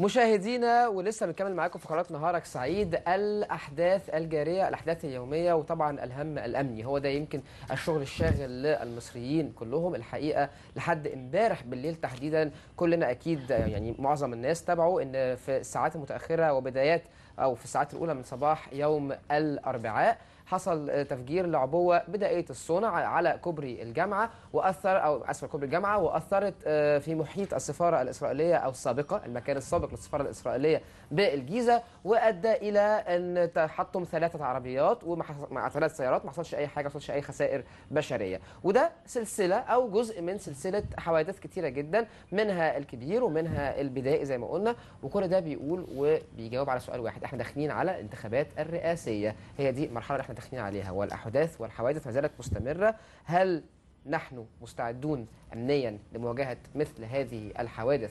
مشاهدينا ولسه بنكمل معاكم في قناه نهارك سعيد الاحداث الجاريه الاحداث اليوميه وطبعا الهم الامني هو ده يمكن الشغل الشاغل للمصريين كلهم الحقيقه لحد امبارح بالليل تحديدا كلنا اكيد يعني معظم الناس تابعوا ان في الساعات المتاخره وبدايات او في الساعات الاولى من صباح يوم الاربعاء حصل تفجير لعبوه بدائيه الصنع على كوبري الجامعه واثر او اسفل كوبري الجامعه واثرت آه، في محيط السفاره الاسرائيليه او السابقه المكان السابق للسفاره الاسرائيليه بالجيزه وادى الى ان تحطم ثلاثه عربيات ومع ثلاث سيارات ما حصلش اي حاجه ما حصلش اي خسائر بشريه وده سلسله او جزء من سلسله حوادث كثيره جدا منها الكبير ومنها البدائي زي ما قلنا وكل ده بيقول وبيجاوب على سؤال واحد احنا داخلين على الانتخابات الرئاسيه هي دي المرحله اللي احنا داخلين عليها والأحداث والحوادث ما زالت مستمرة هل نحن مستعدون أمنيا لمواجهة مثل هذه الحوادث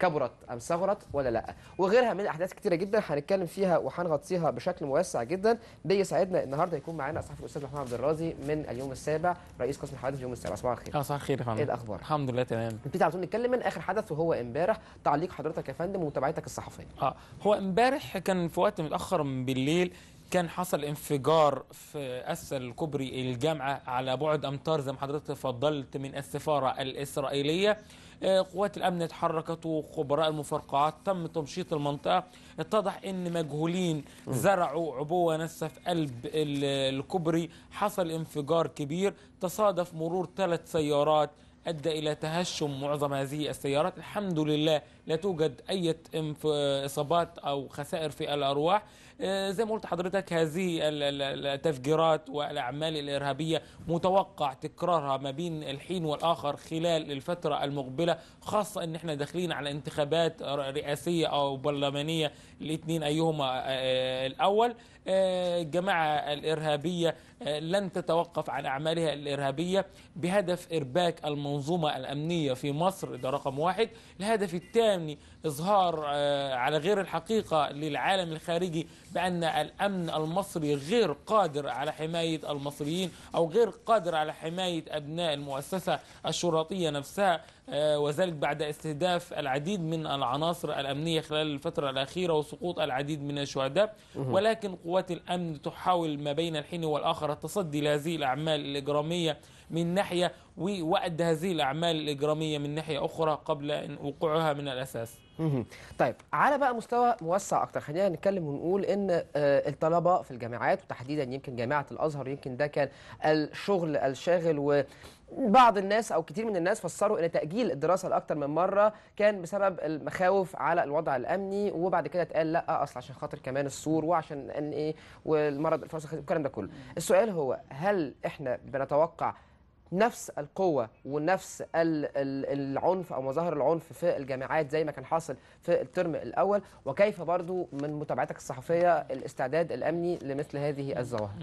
كبرت أم صغرت ولا لأ وغيرها من أحداث كتيرة جدا هنتكلم فيها وهنغطيها بشكل موسع جدا بيساعدنا النهارده يكون معانا الصحفي الأستاذ محمد عبد الرازي من اليوم السابع رئيس قسم الحوادث اليوم السابع صباح الخير آه، صباح الخير يا إيه الأخبار الحمد لله تمام نبتدي على طول نتكلم من آخر حدث وهو امبارح تعليق حضرتك يا فندم ومتابعتك الصحفية اه هو امبارح كان في وقت متأخر بالليل كان حصل انفجار في اسفل الكوبري الجامعة على بعد أمتار زي ما حضرتك تفضلت من السفارة الإسرائيلية آه، قوات الأمن اتحركت وخبراء المفرقعات تم تمشيط المنطقة اتضح أن مجهولين زرعوا عبوة نسف في قلب الكوبري حصل انفجار كبير تصادف مرور ثلاث سيارات أدى إلى تهشم معظم هذه السيارات الحمد لله لا توجد أي إصابات أو خسائر في الأرواح آه، زي ما قلت حضرتك هذه التفجيرات والأعمال الإرهابية متوقع تكرارها ما بين الحين والآخر خلال الفترة المقبلة خاصة أن احنا داخلين على انتخابات رئاسية أو برلمانية الاثنين أيهما آه، آه، الأول الجماعة الإرهابية آه، لن تتوقف عن أعمالها الإرهابية بهدف إرباك المنظومة الأمنية في مصر ده رقم واحد الهدف الثاني إظهار آه، على غير الحقيقة للعالم الخارجي بأن الأمن المصري غير قادر على حماية المصريين أو غير قادر على حماية أبناء المؤسسة الشرطية نفسها آه، وذلك بعد استهداف العديد من العناصر الأمنية خلال الفترة الأخيرة وسقوط العديد من الشهداء ولكن قوات الأمن تحاول ما بين الحين والآخر التصدي لهذه الأعمال الإجرامية من ناحية ووأد هذه الأعمال الإجرامية من ناحية أخرى قبل وقوعها من الأساس طيب على بقى مستوى موسع اكتر خلينا نتكلم ونقول ان آه، الطلبه في الجامعات وتحديدا يمكن جامعه الازهر يمكن ده كان الشغل الشاغل و بعض الناس او كتير من الناس فسروا ان تاجيل الدراسه لاكثر من مره كان بسبب المخاوف على الوضع الامني وبعد كده اتقال لا اصل عشان خاطر كمان السور وعشان ان ايه والمرض الفرنسي والكلام ده كله السؤال هو هل احنا بنتوقع نفس القوة ونفس العنف أو مظاهر العنف في الجامعات زي ما كان حاصل في الترم الأول وكيف برضو من متابعتك الصحفية الاستعداد الأمني لمثل هذه الظواهر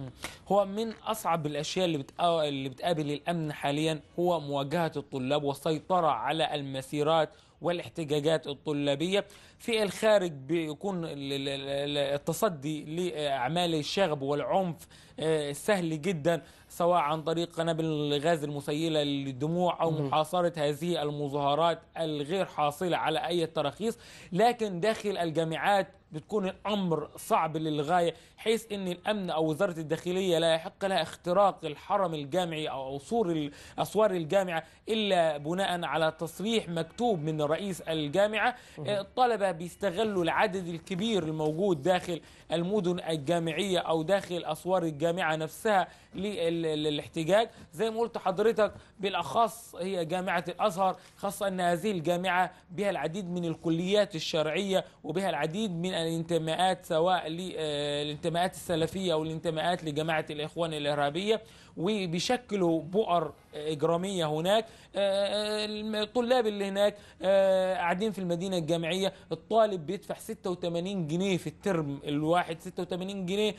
هو من أصعب الأشياء اللي, اللي بتقابل الأمن حاليا هو مواجهة الطلاب والسيطرة على المسيرات والاحتجاجات الطلابية في الخارج بيكون التصدي لأعمال الشغب والعنف آه، سهل جدا سواء عن طريق قنابل الغاز المسيلة للدموع أو محاصرة هذه المظاهرات الغير حاصلة على أي تراخيص لكن داخل الجامعات بتكون الأمر صعب للغاية حيث أن الأمن أو وزارة الداخلية لا يحق لها اختراق الحرم الجامعي أو أصور أسوار الجامعة إلا بناء على تصريح مكتوب من رئيس الجامعة الطلبة آه، بيستغلوا العدد الكبير الموجود داخل المدن الجامعية أو داخل أسوار الجامعة نفسها للاحتجاج زي ما قلت حضرتك بالأخص هي جامعة الأزهر خاصة أن هذه الجامعة بها العديد من الكليات الشرعية وبها العديد من الانتماءات سواء للانتماءات آه، السلفية أو الانتماءات لجماعة الإخوان الإرهابية وبيشكلوا بؤر آه، إجرامية هناك آه، الطلاب اللي هناك قاعدين في المدينة الجامعية الطالب بيدفع 86 جنيه في الترم الواحد 86 جنيه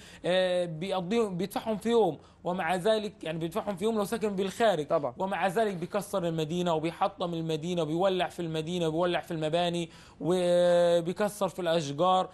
بيقضيهم بيدفعهم في يوم ومع ذلك يعني بيدفعهم في يوم لو ساكن بالخارج طبعا. ومع ذلك بيكسر المدينة وبيحطم المدينة وبيولع في المدينة وبيولع في المباني وبيكسر في الأشجار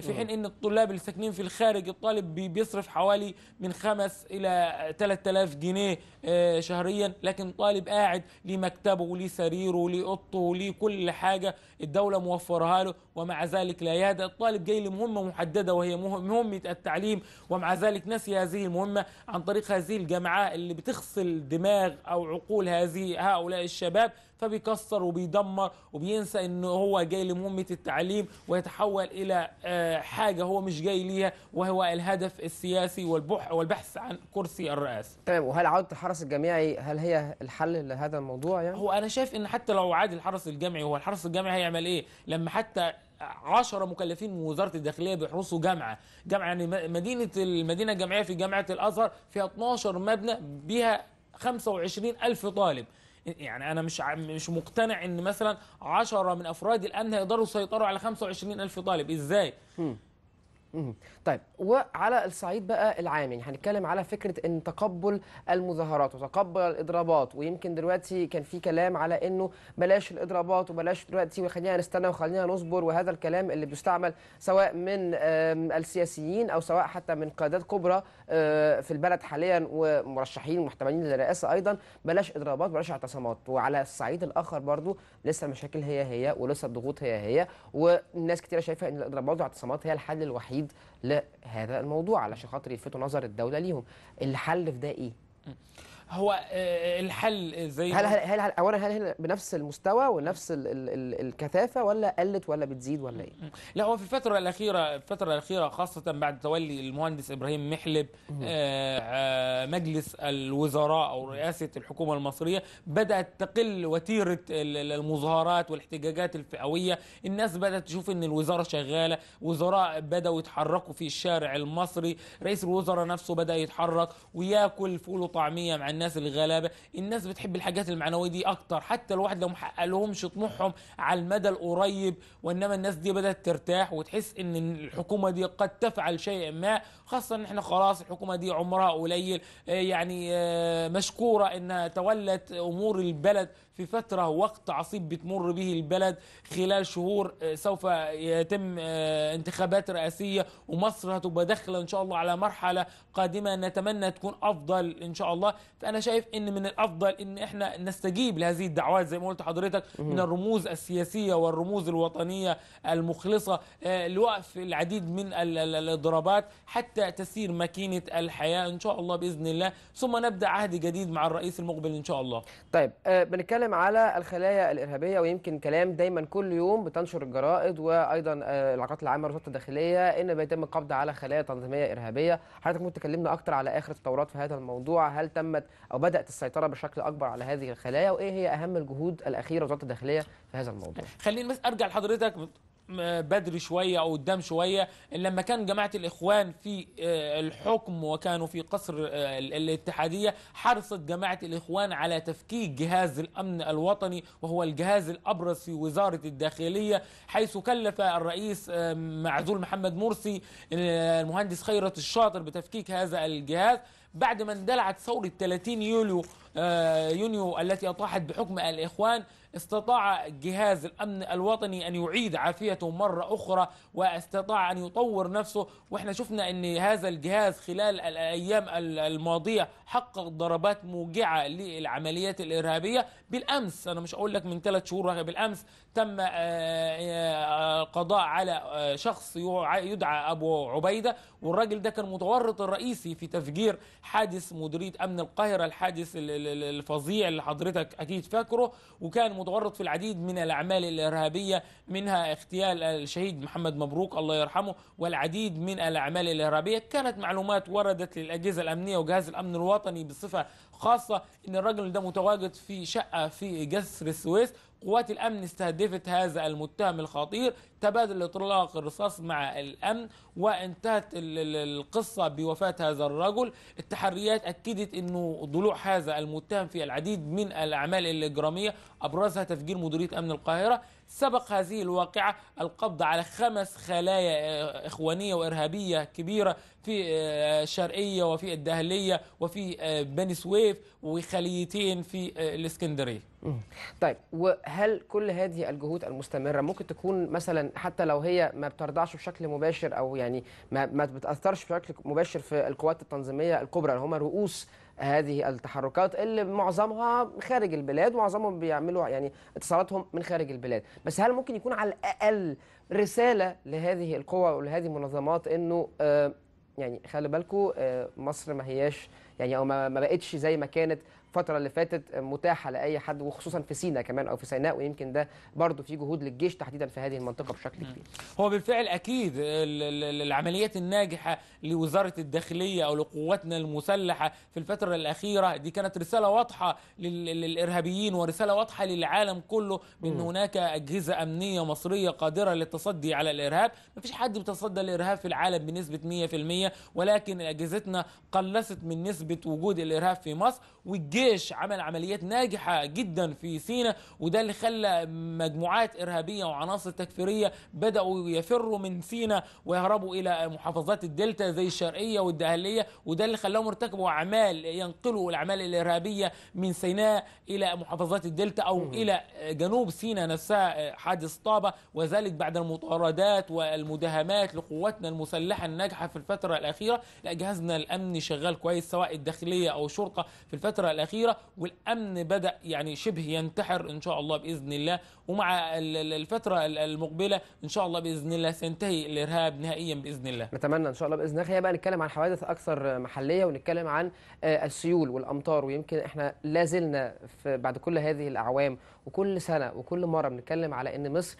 في حين ان الطلاب اللي ساكنين في الخارج الطالب بيصرف حوالي من خمس الى 3000 جنيه آه، شهريا لكن طالب قاعد ليه مكتبه وليه سريره وليه اوضته وليه كل حاجه الدوله موفرها له ومع ذلك لا يهدى الطالب جاي لمهمه محدده وهي مهمه التعليم ومع ذلك نسي هذه المهمه عن طريق هذه الجامعات اللي بتغسل دماغ او عقول هذه هؤلاء الشباب فبيكسر وبيدمر وبينسى ان هو جاي لمهمه التعليم ويتحول الى آه حاجه هو مش جاي ليها وهو الهدف السياسي والبح والبحث عن كرسي الرئاسه. تمام طيب، وهل عوده الحرس الجامعي هل هي الحل لهذا الموضوع يعني؟ هو انا شايف ان حتى لو عاد الحرس الجامعي هو الحرس الجامعي هيعمل ايه؟ لما حتى 10 مكلفين من وزاره الداخليه بيحرسوا جامعه، جامعه يعني مدينه المدينه الجامعيه في جامعه الازهر فيها 12 مبنى بها 25 ألف طالب يعني انا مش مش مقتنع ان مثلا 10 من افراد الامن يقدروا يسيطروا على 25 الف طالب ازاي؟ طيب وعلى الصعيد بقى العام يعني هنتكلم على فكره ان تقبل المظاهرات وتقبل الاضرابات ويمكن دلوقتي كان في كلام على انه بلاش الاضرابات وبلاش دلوقتي وخلينا نستنى وخلينا نصبر وهذا الكلام اللي بيستعمل سواء من السياسيين او سواء حتى من قيادات كبرى آه، في البلد حاليا ومرشحين ومحتملين للرئاسه ايضا بلاش اضرابات بلاش اعتصامات وعلى الصعيد الاخر برضو لسه المشاكل هي هي ولسه الضغوط هي هي والناس كثيره شايفه ان الاضرابات والاعتصامات هي الحل الوحيد تخطيط لهذا الموضوع علشان خاطر يلفتوا نظر الدوله ليهم الحل في ده ايه هو آه، آه، الحل زي هل هل هل اولا هل هل بنفس المستوى ونفس ال ال الكثافه ولا قلت ولا بتزيد ولا ايه؟ لا هو في الفتره الاخيره الفتره الاخيره خاصه بعد تولي المهندس ابراهيم محلب آه، مجلس الوزراء او رئاسه الحكومه المصريه بدات تقل وتيره المظاهرات والاحتجاجات الفئويه، الناس بدات تشوف ان الوزاره شغاله، وزراء بداوا يتحركوا في الشارع المصري، رئيس الوزراء نفسه بدا يتحرك وياكل فول وطعميه مع الناس الغلابه الناس بتحب الحاجات المعنويه دي اكتر حتى الواحد لو محقق لهمش طموحهم على المدى القريب وانما الناس دي بدات ترتاح وتحس ان الحكومه دي قد تفعل شيء ما خاصه ان احنا خلاص الحكومه دي عمرها قليل يعني آه، مشكوره انها تولت امور البلد في فترة وقت عصيب بتمر به البلد خلال شهور آه، سوف يتم آه، انتخابات رئاسية ومصر هتبقى داخلة إن شاء الله على مرحلة قادمة نتمنى تكون أفضل إن شاء الله فأنا شايف إن من الأفضل إن إحنا نستجيب لهذه الدعوات زي ما قلت حضرتك من الرموز السياسية والرموز الوطنية المخلصة آه، لوقف العديد من الضربات حتى تسير ماكينة الحياة إن شاء الله بإذن الله ثم نبدأ عهد جديد مع الرئيس المقبل إن شاء الله طيب بنتكلم بنتكلم على الخلايا الارهابيه ويمكن كلام دايما كل يوم بتنشر الجرائد وايضا آه، العلاقات العامه والوزاره الداخليه ان بيتم القبض على خلايا تنظيميه ارهابيه حضرتك ممكن تكلمنا اكتر على اخر التطورات في هذا الموضوع هل تمت او بدات السيطره بشكل اكبر على هذه الخلايا وايه هي اهم الجهود الاخيره وزاره الداخليه في هذا الموضوع خليني بس ارجع لحضرتك بدري شويه او قدام شويه لما كان جماعه الاخوان في آه، الحكم وكانوا في قصر آه، الاتحاديه حرصت جماعه الاخوان على تفكيك جهاز الامن الوطني وهو الجهاز الابرز في وزاره الداخليه حيث كلف الرئيس آه، معزول محمد مرسي المهندس خيرت الشاطر بتفكيك هذا الجهاز بعد ما اندلعت ثورة 30 يوليو آه، يونيو التي أطاحت بحكم الإخوان استطاع جهاز الأمن الوطني أن يعيد عافيته مرة أخرى واستطاع أن يطور نفسه وإحنا شفنا أن هذا الجهاز خلال الأيام الماضية حقق ضربات موجعة للعمليات الإرهابية بالأمس أنا مش أقول لك من ثلاث شهور بالأمس تم آه، آه، قضاء على آه، شخص يدعى أبو عبيدة والراجل ده كان متورط الرئيسي في تفجير حادث مديرية أمن القاهرة الحادث الفظيع اللي حضرتك أكيد فاكره وكان متورط في العديد من الأعمال الإرهابية منها اغتيال الشهيد محمد مبروك الله يرحمه والعديد من الأعمال الإرهابية كانت معلومات وردت للأجهزة الأمنية وجهاز الأمن الوطني بصفة خاصة إن الراجل ده متواجد في شقة في جسر السويس قوات الأمن استهدفت هذا المتهم الخطير تبادل إطلاق الرصاص مع الأمن وانتهت القصة بوفاة هذا الرجل التحريات أكدت أنه ضلوع هذا المتهم في العديد من الأعمال الإجرامية أبرزها تفجير مديرية أمن القاهرة سبق هذه الواقعة القبض على خمس خلايا آه، إخوانية وإرهابية كبيرة في آه، شرقية وفي الدهلية وفي آه، بني سويف وخليتين في الإسكندرية طيب وهل كل هذه الجهود المستمرة ممكن تكون مثلا حتى لو هي ما بترضعش بشكل مباشر أو يعني ما, ما بتأثرش بشكل مباشر في القوات التنظيمية الكبرى اللي هم رؤوس هذه التحركات اللي معظمها خارج البلاد معظمهم بيعملوا يعني اتصالاتهم من خارج البلاد بس هل ممكن يكون على الاقل رساله لهذه القوى ولهذه المنظمات انه آه، يعني خلي بالكم آه، مصر ما هياش يعني او ما بقتش زي ما كانت الفتره اللي فاتت متاحه لاي حد وخصوصا في سينا كمان او في سيناء ويمكن ده برضه في جهود للجيش تحديدا في هذه المنطقه بشكل كبير هو بالفعل اكيد العمليات الناجحه لوزاره الداخليه او لقواتنا المسلحه في الفتره الاخيره دي كانت رساله واضحه للارهابيين ورساله واضحه للعالم كله بان هناك اجهزه امنيه مصريه قادره للتصدي على الارهاب ما فيش حد بيتصدى للارهاب في العالم بنسبه 100% ولكن اجهزتنا قلصت من نسبه وجود الارهاب في مصر والجيش الجيش عمل عمليات ناجحة جدا في سينا وده اللي خلى مجموعات إرهابية وعناصر تكفيرية بدأوا يفروا من سينا ويهربوا إلى محافظات الدلتا زي الشرقية والدهلية وده اللي خلاهم ارتكبوا أعمال ينقلوا الأعمال الإرهابية من سيناء إلى محافظات الدلتا أو مم. إلى جنوب سينا نفسها حادث طابة وذلك بعد المطاردات والمداهمات لقواتنا المسلحة الناجحة في الفترة الأخيرة لا جهازنا الأمني شغال كويس سواء الداخلية أو الشرطة في الفترة الأخيرة الأخيرة والأمن بدأ يعني شبه ينتحر إن شاء الله بإذن الله ومع الفترة المقبلة إن شاء الله بإذن الله سينتهي الإرهاب نهائيا بإذن الله نتمنى إن شاء الله بإذن الله بقى نتكلم عن حوادث أكثر محلية ونتكلم عن آه، السيول والأمطار ويمكن إحنا لازلنا بعد كل هذه الأعوام وكل سنة وكل مرة بنتكلم على إن مصر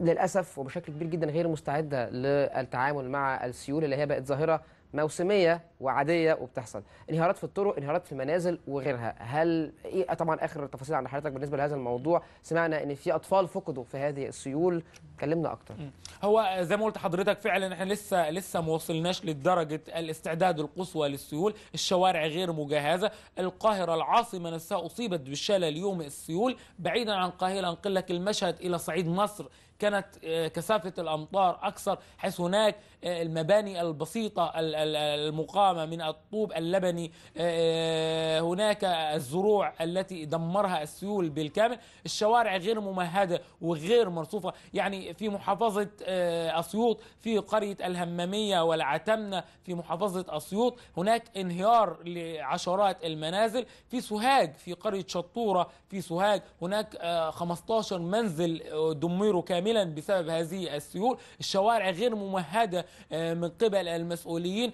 للاسف وبشكل كبير جدا غير مستعده للتعامل مع السيول اللي هي بقت ظاهره موسميه وعاديه وبتحصل انهيارات في الطرق انهيارات في المنازل وغيرها هل ايه طبعا اخر تفاصيل عن حضرتك بالنسبه لهذا الموضوع سمعنا ان في اطفال فقدوا في هذه السيول كلمنا اكتر هو زي ما قلت حضرتك فعلا احنا لسه لسه ما وصلناش لدرجه الاستعداد القصوى للسيول الشوارع غير مجهزه القاهره العاصمه نفسها اصيبت بالشلل اليوم السيول بعيدا عن القاهره انقل لك المشهد الى صعيد مصر كانت آه، كثافه الامطار اكثر حيث هناك آه، المباني البسيطه المقارنة الحطامة من الطوب اللبني آه، آه، هناك الزروع التي دمرها السيول بالكامل الشوارع غير ممهدة وغير مرصوفة يعني في محافظة آه، أسيوط في قرية الهمامية والعتمنة في محافظة أسيوط هناك انهيار لعشرات المنازل في سوهاج في قرية شطورة في سوهاج هناك 15 منزل دمروا كاملا بسبب هذه السيول الشوارع غير ممهدة من قبل المسؤولين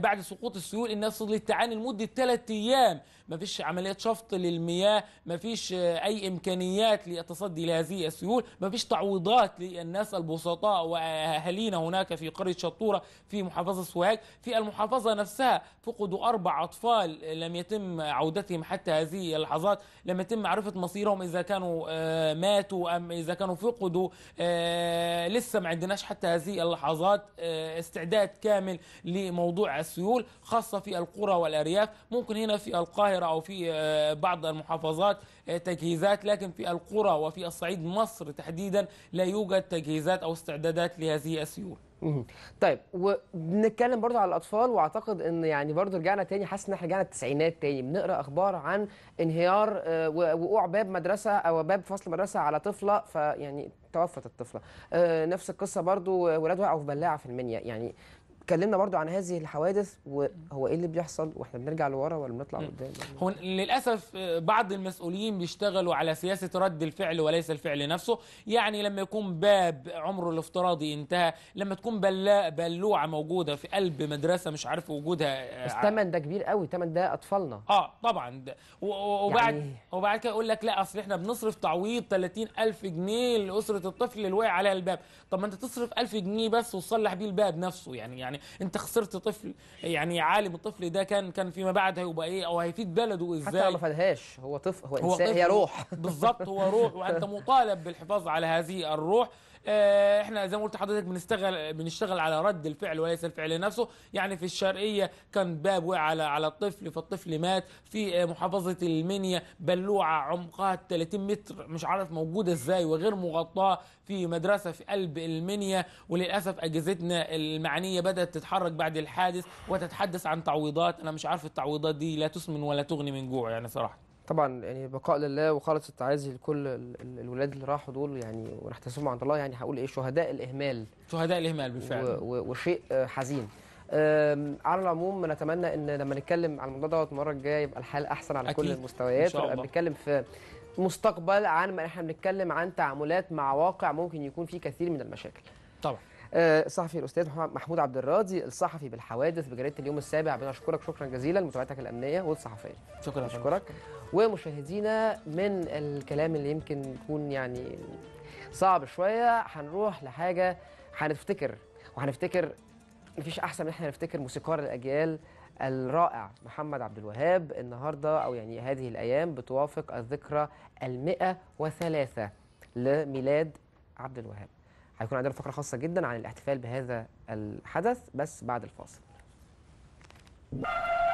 بعد بعد سقوط السيول الناس فضلت تعاني لمده ثلاث ايام مفيش عمليات شفط للمياه مفيش آه، أي إمكانيات للتصدي لهذه السيول مفيش تعويضات للناس البسطاء وأهالينا هناك في قرية شطورة في محافظة سوهاج في المحافظة نفسها فقدوا أربع أطفال آه، لم يتم عودتهم حتى هذه اللحظات لم يتم معرفة مصيرهم إذا كانوا آه، ماتوا أم إذا كانوا فقدوا لسه ما عندناش حتى هذه اللحظات استعداد كامل لموضوع السيول خاصة في القرى والأرياف ممكن هنا في القاهرة القاهرة أو في آه، بعض المحافظات آه، تجهيزات لكن في القرى وفي الصعيد مصر تحديدا لا يوجد تجهيزات أو استعدادات لهذه السيول طيب وبنتكلم برضو على الاطفال واعتقد ان يعني برضو رجعنا تاني حاسس ان احنا رجعنا التسعينات تاني بنقرا اخبار عن انهيار آه، وقوع باب مدرسه او باب فصل مدرسه على طفله فيعني توفت الطفله نفس القصه برضو ولادها وقعوا في بلاعه في المنيا يعني اتكلمنا برضو عن هذه الحوادث وهو ايه اللي بيحصل واحنا بنرجع لورا ولا بنطلع قدام هو للاسف آه، بعض المسؤولين بيشتغلوا على سياسه رد الفعل وليس الفعل نفسه يعني لما يكون باب عمره الافتراضي انتهى لما تكون بلا بلوعه موجوده في قلب مدرسه مش عارف وجودها آه، بس الثمن ده كبير قوي الثمن ده اطفالنا اه طبعا وبعد يعني... وبعد كده يقول لك لا اصل احنا بنصرف تعويض 30000 جنيه لاسره الطفل اللي وقع عليها الباب طب ما انت تصرف 1000 جنيه بس وتصلح بيه الباب نفسه يعني يعني يعني انت خسرت طفل يعني عالم الطفل ده كان كان فيما بعد هيبقى ايه او هيفيد بلده ازاي حتى ما فادهاش هو طفل هو, هو انسان هي روح بالظبط هو روح وانت مطالب بالحفاظ على هذه الروح آه، احنا زي ما قلت حضرتك بنشتغل بنشتغل على رد الفعل وليس الفعل نفسه يعني في الشرقيه كان باب وقع على على الطفل فالطفل مات في آه، محافظه المنيا بلوعه عمقها 30 متر مش عارف موجوده ازاي وغير مغطاه في مدرسه في قلب المنيا وللاسف اجهزتنا المعنيه بدات تتحرك بعد الحادث وتتحدث عن تعويضات انا مش عارف التعويضات دي لا تسمن ولا تغني من جوع يعني صراحه طبعا يعني بقاء لله وخالص التعازي لكل الولاد اللي راحوا دول يعني ونحتسبهم عند الله يعني هقول ايه شهداء الاهمال شهداء الاهمال بالفعل وشيء آه، حزين على العموم نتمنى ان لما نتكلم على الموضوع دوت المره الجايه يبقى الحال احسن على أكيد. كل المستويات ونبقى بنتكلم في مستقبل عن ما احنا بنتكلم عن تعاملات مع واقع ممكن يكون فيه كثير من المشاكل طبعا آه، الصحفي الاستاذ محمود عبد الراضي الصحفي بالحوادث بجريده اليوم السابع بنشكرك شكرا جزيلا لمتابعتك الامنيه والصحفيه شكرا اشكرك ومشاهدينا من الكلام اللي يمكن يكون يعني صعب شويه هنروح لحاجه هنفتكر وهنفتكر مفيش احسن من احنا نفتكر موسيقار الاجيال الرائع محمد عبد الوهاب النهارده او يعني هذه الايام بتوافق الذكرى ال 103 لميلاد عبد الوهاب هيكون عندنا فقره خاصه جدا عن الاحتفال بهذا الحدث بس بعد الفاصل